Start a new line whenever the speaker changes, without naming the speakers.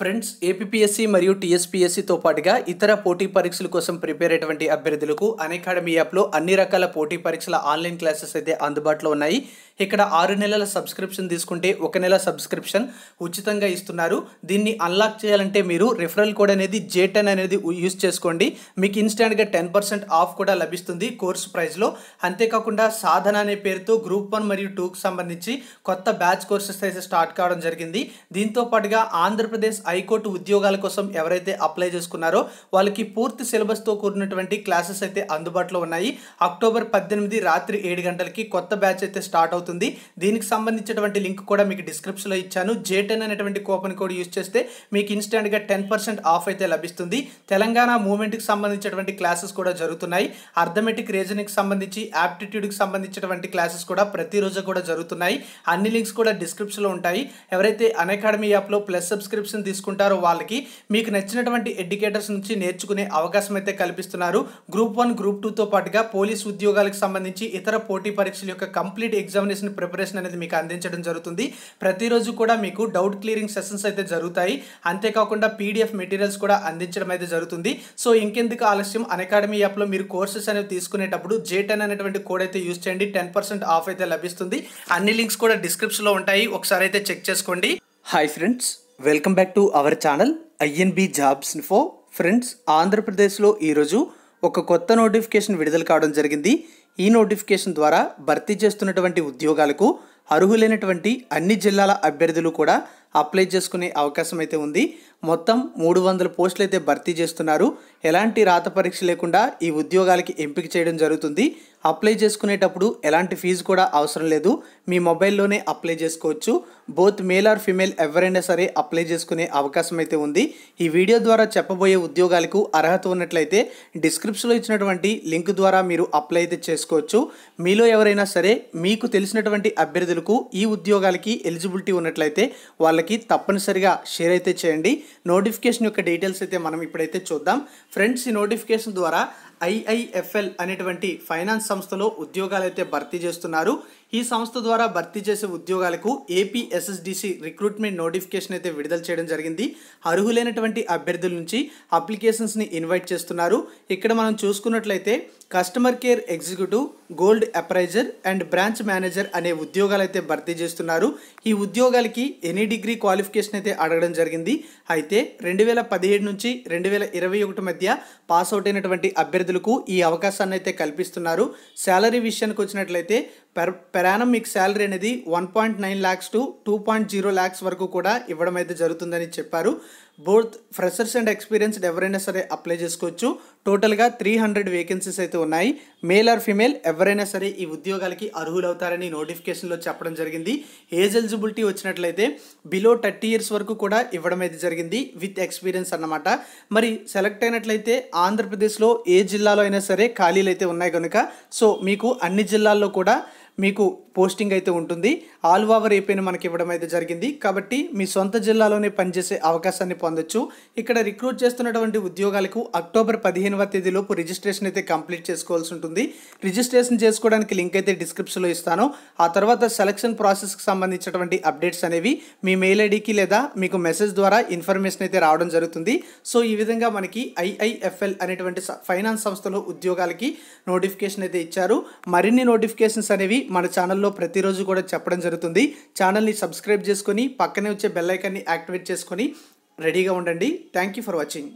friends APSC మరియు టీఎస్పీఎస్సితో పాటుగా ఇతర పోటీ పరీక్షల కోసం ప్రిపేర్ అయ్యేటువంటి అభ్యర్థులకు అకాడమీ యాప్లో అన్ని రకాల పోటీ పరీక్షల ఆన్లైన్ క్లాసెస్ అయితే అందుబాటులో ఉన్నాయి ఇక్కడ ఆరు నెలల సబ్స్క్రిప్షన్ తీసుకుంటే ఒక నెల సబ్స్క్రిప్షన్ ఉచితంగా ఇస్తున్నారు దీన్ని అన్లాక్ చేయాలంటే మీరు రిఫరల్ కోడ్ అనేది జే టెన్ అనేది యూస్ చేసుకోండి మీకు ఇన్స్టాంట్గా టెన్ పర్సెంట్ ఆఫ్ కూడా లభిస్తుంది కోర్స్ ప్రైస్లో అంతేకాకుండా సాధన అనే పేరుతో గ్రూప్ వన్ మరియు టూకు సంబంధించి కొత్త బ్యాచ్ కోర్సెస్ అయితే స్టార్ట్ కావడం జరిగింది దీంతో పాటుగా ఆంధ్రప్రదేశ్ హైకోర్టు ఉద్యోగాల కోసం ఎవరైతే అప్లై చేసుకున్నారో వాళ్ళకి పూర్తి సిలబస్తో కూడినటువంటి క్లాసెస్ అయితే అందుబాటులో ఉన్నాయి అక్టోబర్ పద్దెనిమిది రాత్రి ఏడు గంటలకి కొత్త బ్యాచ్ అయితే స్టార్ట్ అవుతుంది దీనికి సంబంధించినటువంటి లింక్ కూడా మీకు డిస్క్రిప్షన్లో ఇచ్చాను జేటెన్ అనేటువంటి కూపన్ కోడ్ యూజ్ చేస్తే మీకు ఇన్స్టెంట్గా టెన్ పర్సెంట్ ఆఫ్ అయితే లభిస్తుంది తెలంగాణ మూవ్మెంట్కి సంబంధించినటువంటి క్లాసెస్ కూడా జరుగుతున్నాయి అర్థమెటిక్ రీజనింగ్కి సంబంధించి యాప్టిట్యూడ్కి సంబంధించినటువంటి క్లాసెస్ కూడా ప్రతిరోజు కూడా జరుగుతున్నాయి అన్ని లింక్స్ కూడా డిస్క్రిప్షన్లో ఉంటాయి ఎవరైతే అన్ అకాడమీ యాప్లో ప్లస్ సబ్స్క్రిప్షన్ తీసుకు తీసుకుంటారో వాళ్ళకి మీకు నచ్చినటువంటి ఎడ్యుకేటర్స్ నుంచి నేర్చుకునే అవకాశం అయితే కల్పిస్తున్నారు గ్రూప్ వన్ గ్రూప్ టూతో పాటుగా పోలీస్ ఉద్యోగాలకు సంబంధించి ఇతర పోటీ పరీక్షల యొక్క కంప్లీట్ ఎగ్జామినేషన్ ప్రిపరేషన్ అనేది మీకు అందించడం జరుగుతుంది ప్రతిరోజు కూడా మీకు డౌట్ క్లియరింగ్ సెషన్స్ అయితే జరుగుతాయి అంతేకాకుండా పీడిఎఫ్ మెటీరియల్స్ కూడా అందించడం అయితే జరుగుతుంది సో ఇంకెందుకు ఆలస్యం అకాడమీ యాప్లో మీరు కోర్సెస్ అనేవి తీసుకునేటప్పుడు జే టెన్ అనేటువంటి కోడ్ అయితే యూజ్ చేయండి టెన్ పర్సెంట్ ఆఫ్ అయితే లభిస్తుంది అన్ని లింక్స్ కూడా డిస్క్రిప్షన్లో ఉంటాయి ఒకసారి అయితే చెక్ చేసుకోండి hi friends welcome back to our channel INB jobs ఫో ఫ్రెండ్స్ ఆంధ్రప్రదేశ్లో ఈరోజు ఒక కొత్త నోటిఫికేషన్ విడుదల కావడం జరిగింది ఈ నోటిఫికేషన్ ద్వారా భర్తీ చేస్తున్నటువంటి ఉద్యోగాలకు అర్హులైనటువంటి అన్ని జిల్లాల అభ్యర్థులు కూడా అప్లై చేసుకునే అవకాశం అయితే ఉంది మొత్తం మూడు వందల పోస్టులు అయితే భర్తీ చేస్తున్నారు ఎలాంటి రాత పరీక్ష లేకుండా ఈ ఉద్యోగాలకి ఎంపిక చేయడం జరుగుతుంది అప్లై చేసుకునేటప్పుడు ఎలాంటి ఫీజు కూడా అవసరం లేదు మీ మొబైల్లోనే అప్లై చేసుకోవచ్చు బోత్ మేల్ ఆర్ ఫిమేల్ ఎవరైనా సరే అప్లై చేసుకునే అవకాశం అయితే ఉంది ఈ వీడియో ద్వారా చెప్పబోయే ఉద్యోగాలకు అర్హత ఉన్నట్లయితే డిస్క్రిప్షన్లో ఇచ్చినటువంటి లింక్ ద్వారా మీరు అప్లై అయితే చేసుకోవచ్చు మీలో ఎవరైనా సరే మీకు తెలిసినటువంటి అభ్యర్థులకు ఈ ఉద్యోగాలకి ఎలిజిబిలిటీ ఉన్నట్లయితే వాళ్ళకి తప్పనిసరిగా షేర్ అయితే చేయండి నోటిఫికేషన్ యొక్క డీటెయిల్స్ అయితే మనం ఇప్పుడైతే చూద్దాం ఫ్రెండ్స్ ఈ నోటిఫికేషన్ ద్వారా ఐఐఎఫ్ఎల్ అనేటువంటి ఫైనాన్స్ సంస్థలో ఉద్యోగాలు అయితే భర్తీ చేస్తున్నారు ఈ సంస్థ ద్వారా భర్తీ చేసే ఉద్యోగాలకు ఏపీఎస్ఎస్డిసి రిక్రూట్మెంట్ నోటిఫికేషన్ అయితే విడుదల చేయడం జరిగింది అర్హులైనటువంటి అభ్యర్థుల నుంచి అప్లికేషన్స్ని ఇన్వైట్ చేస్తున్నారు ఇక్కడ మనం చూసుకున్నట్లయితే customer care executive gold appraiser and branch manager అనే ఉద్యోగాలు అయితే భర్తీ చేస్తున్నారు ఈ ఉద్యోగాలకి ఎనీ డిగ్రీ క్వాలిఫికేషన్ అయితే అడగడం జరిగింది అయితే రెండు వేల పదిహేడు నుంచి రెండు వేల ఇరవై ఒకటి మధ్య పాస్ అవుట్ అయినటువంటి అభ్యర్థులు విద్యార్థులకు ఈ అవకాశాన్ని అయితే కల్పిస్తున్నారు శాలరీ విషయానికి వచ్చినట్లయితే పెర్ పెరానం మీకు శాలరీ అనేది one point nine lakhs to two point zero lakhs వరకు కూడా ఇవ్వడం అయితే జరుగుతుందని చెప్పారు బోత్ ఫ్రెషర్స్ అండ్ ఎక్స్పీరియన్స్డ్ ఎవరైనా సరే అప్లై చేసుకోవచ్చు టోటల్గా త్రీ హండ్రెడ్ వేకెన్సీస్ అయితే ఉన్నాయి మేల్ ఆర్ ఫిమేల్ ఎవరైనా సరే ఈ ఉద్యోగాలకి అర్హులవుతారని నోటిఫికేషన్లో చెప్పడం జరిగింది ఏజ్ ఎలిజిబిలిటీ వచ్చినట్లయితే బిలో థర్టీ ఇయర్స్ వరకు కూడా ఇవ్వడం అయితే జరిగింది విత్ ఎక్స్పీరియన్స్ అన్నమాట మరి సెలెక్ట్ అయినట్లయితే ఆంధ్రప్రదేశ్లో ఏ జిల్లాలో అయినా సరే ఖాళీలు అయితే ఉన్నాయి కనుక సో మీకు అన్ని జిల్లాల్లో కూడా మీకు పోస్టింగ్ అయితే ఉంటుంది ఆల్ ఓవర్ ఏపీని మనకి ఇవ్వడం అయితే జరిగింది కాబట్టి మీ సొంత జిల్లాలోనే పనిచేసే అవకాశాన్ని పొందొచ్చు ఇక్కడ రిక్రూట్ చేస్తున్నటువంటి ఉద్యోగాలకు అక్టోబర్ పదిహేనవ తేదీలోపు రిజిస్ట్రేషన్ అయితే కంప్లీట్ చేసుకోవాల్సి ఉంటుంది రిజిస్ట్రేషన్ చేసుకోవడానికి లింక్ అయితే డిస్క్రిప్షన్లో ఇస్తాను ఆ తర్వాత సెలక్షన్ ప్రాసెస్కి సంబంధించినటువంటి అప్డేట్స్ అనేవి మీ మెయిల్ ఐడికి లేదా మీకు మెసేజ్ ద్వారా ఇన్ఫర్మేషన్ అయితే రావడం జరుగుతుంది సో ఈ విధంగా మనకి ఐఐఎఫ్ఎల్ అనేటువంటి ఫైనాన్స్ సంస్థలో ఉద్యోగాలకి నోటిఫికేషన్ అయితే ఇచ్చారు మరిన్ని నోటిఫికేషన్స్ అనేవి మన ఛానల్లో ఛానల్లో ప్రతిరోజు కూడా చెప్పడం జరుగుతుంది ఛానల్ని సబ్స్క్రైబ్ చేసుకొని పక్కనే వచ్చే బెల్లైకాన్ని యాక్టివేట్ చేసుకొని రెడీగా ఉండండి థ్యాంక్ యూ ఫర్ వాచింగ్